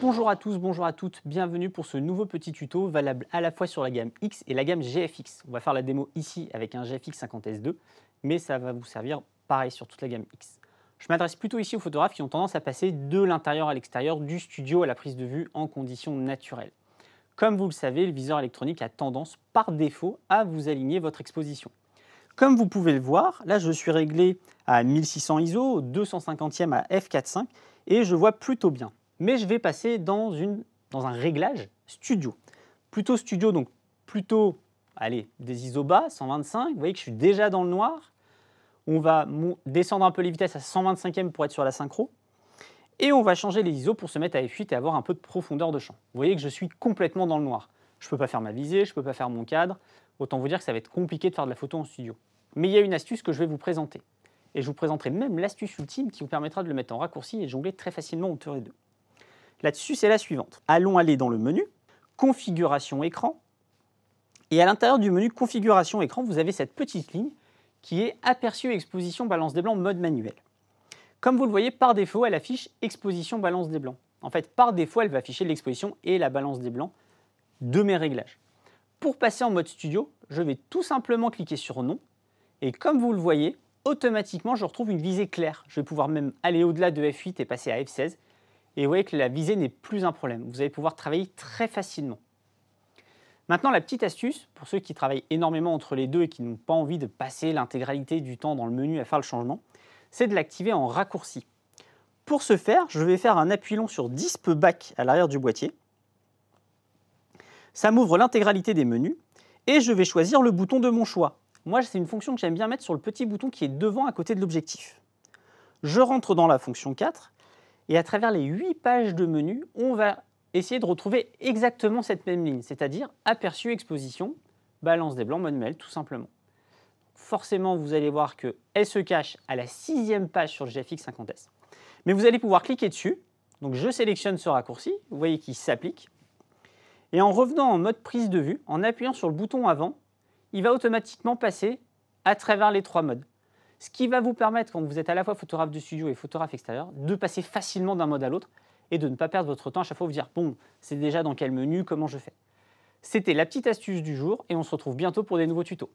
Bonjour à tous, bonjour à toutes, bienvenue pour ce nouveau petit tuto valable à la fois sur la gamme X et la gamme GFX. On va faire la démo ici avec un GFX 50S2, mais ça va vous servir pareil sur toute la gamme X. Je m'adresse plutôt ici aux photographes qui ont tendance à passer de l'intérieur à l'extérieur, du studio à la prise de vue en conditions naturelles. Comme vous le savez, le viseur électronique a tendance par défaut à vous aligner votre exposition. Comme vous pouvez le voir, là je suis réglé à 1600 ISO, 250e à f4.5 et je vois plutôt bien. Mais je vais passer dans, une, dans un réglage studio. Plutôt studio, donc plutôt, allez, des ISO bas, 125. Vous voyez que je suis déjà dans le noir. On va descendre un peu les vitesses à 125e pour être sur la synchro. Et on va changer les ISO pour se mettre à f8 et avoir un peu de profondeur de champ. Vous voyez que je suis complètement dans le noir. Je ne peux pas faire ma visée, je ne peux pas faire mon cadre. Autant vous dire que ça va être compliqué de faire de la photo en studio. Mais il y a une astuce que je vais vous présenter. Et je vous présenterai même l'astuce ultime qui vous permettra de le mettre en raccourci et jongler très facilement entre des deux. dessus c'est la suivante. Allons aller dans le menu Configuration écran. Et à l'intérieur du menu Configuration écran, vous avez cette petite ligne qui est Aperçu exposition balance des blancs mode manuel. Comme vous le voyez, par défaut, elle affiche exposition balance des blancs. En fait, par défaut, elle va afficher l'exposition et la balance des blancs de mes réglages. Pour passer en mode studio, je vais tout simplement cliquer sur non et comme vous le voyez, automatiquement, je retrouve une visée claire. Je vais pouvoir même aller au-delà de F8 et passer à F16. Et vous voyez que la visée n'est plus un problème. Vous allez pouvoir travailler très facilement. Maintenant, la petite astuce, pour ceux qui travaillent énormément entre les deux et qui n'ont pas envie de passer l'intégralité du temps dans le menu à faire le changement, c'est de l'activer en raccourci. Pour ce faire, je vais faire un appui long sur Disp Back à l'arrière du boîtier. Ça m'ouvre l'intégralité des menus et je vais choisir le bouton de mon choix, moi, c'est une fonction que j'aime bien mettre sur le petit bouton qui est devant à côté de l'objectif. Je rentre dans la fonction 4 et à travers les 8 pages de menu, on va essayer de retrouver exactement cette même ligne, c'est-à-dire aperçu, exposition, balance des blancs, mode mail, tout simplement. Forcément, vous allez voir que elle se cache à la sixième page sur le GFX 50S. Mais vous allez pouvoir cliquer dessus. Donc je sélectionne ce raccourci, vous voyez qu'il s'applique. Et en revenant en mode prise de vue, en appuyant sur le bouton avant, il va automatiquement passer à travers les trois modes. Ce qui va vous permettre, quand vous êtes à la fois photographe de studio et photographe extérieur, de passer facilement d'un mode à l'autre et de ne pas perdre votre temps à chaque fois vous dire bon, c'est déjà dans quel menu, comment je fais. C'était la petite astuce du jour et on se retrouve bientôt pour des nouveaux tutos.